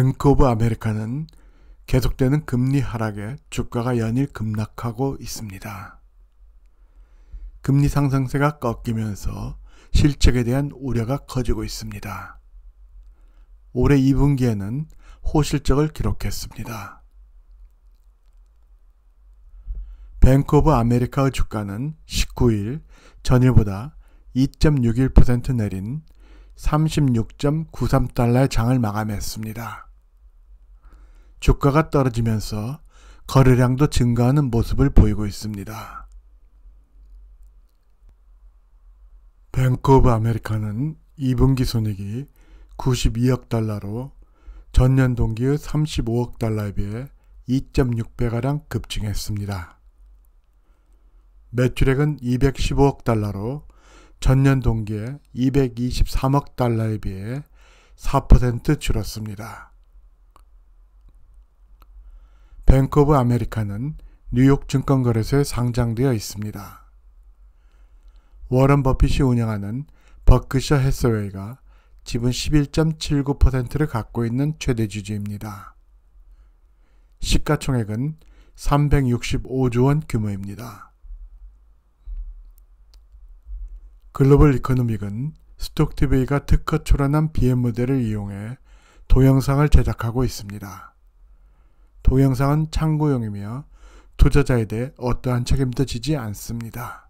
뱅크 오브 아메리카는 계속되는 금리 하락에 주가가 연일 급락하고 있습니다. 금리 상승세가 꺾이면서 실적에 대한 우려가 커지고 있습니다. 올해 2분기에는 호실적을 기록했습니다. 뱅크 오브 아메리카의 주가는 19일 전일보다 2.61% 내린 36.93달러의 장을 마감했습니다. 주가가 떨어지면서 거래량도 증가하는 모습을 보이고 있습니다. 뱅크 오브 아메리카는 2분기 손익이 92억 달러로 전년 동기의 35억 달러에 비해 2.6배가량 급증했습니다. 매출액은 215억 달러로 전년 동기에 223억 달러에 비해 4% 줄었습니다. 뱅크 오브 아메리카는 뉴욕 증권거래소에 상장되어 있습니다. 워런 버핏이 운영하는 버크셔 해서웨이가 지분 11.79%를 갖고 있는 최대 주주입니다. 시가총액은 365조 원 규모입니다. 글로벌 이코노믹은 스톡TV가 특허 출원한 BM 모델을 이용해 동영상을 제작하고 있습니다. 동영상은 참고용이며 투자자에 대해 어떠한 책임도 지지 않습니다.